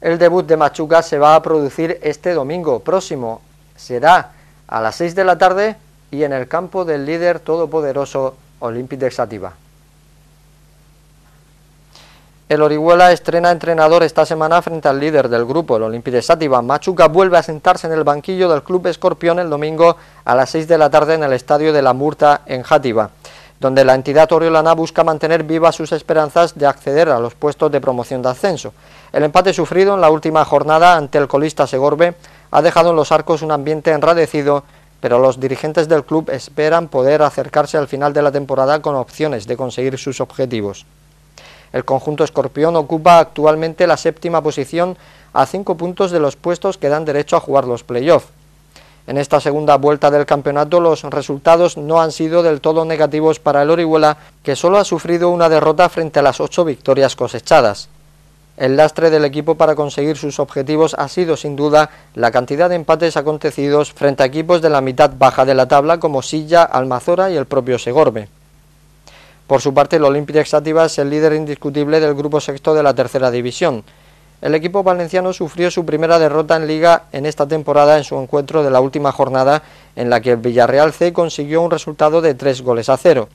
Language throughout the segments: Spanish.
El debut de Machuca se va a producir este domingo próximo. Será a las 6 de la tarde y en el campo del líder todopoderoso Olympic de El Orihuela estrena entrenador esta semana frente al líder del grupo, el Olympique de Machuca vuelve a sentarse en el banquillo del Club Escorpión el domingo a las 6 de la tarde en el estadio de la Murta en Játiva donde la entidad oriolana busca mantener vivas sus esperanzas de acceder a los puestos de promoción de ascenso. El empate sufrido en la última jornada ante el colista Segorbe ha dejado en los arcos un ambiente enradecido, pero los dirigentes del club esperan poder acercarse al final de la temporada con opciones de conseguir sus objetivos. El conjunto escorpión ocupa actualmente la séptima posición a cinco puntos de los puestos que dan derecho a jugar los playoffs. En esta segunda vuelta del campeonato los resultados no han sido del todo negativos para el Orihuela, que solo ha sufrido una derrota frente a las ocho victorias cosechadas. El lastre del equipo para conseguir sus objetivos ha sido sin duda la cantidad de empates acontecidos frente a equipos de la mitad baja de la tabla como Silla, Almazora y el propio Segorbe. Por su parte, el Olimpia Exativa es el líder indiscutible del grupo sexto de la tercera división el equipo valenciano sufrió su primera derrota en Liga en esta temporada en su encuentro de la última jornada en la que el Villarreal C consiguió un resultado de tres goles a cero.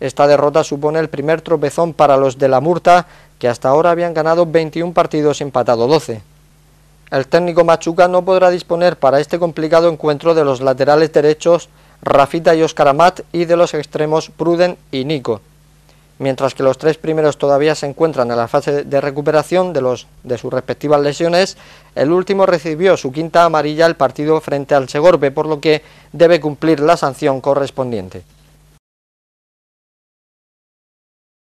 Esta derrota supone el primer tropezón para los de la Murta, que hasta ahora habían ganado 21 partidos y empatado 12. El técnico Machuca no podrá disponer para este complicado encuentro de los laterales derechos Rafita y Oscar Amat y de los extremos Pruden y Nico mientras que los tres primeros todavía se encuentran en la fase de recuperación de, sus respectivas lesiones, el último recibió su quinta amarilla el partido frente al Segorbe, por lo que debe cumplir la sanción correspondiente.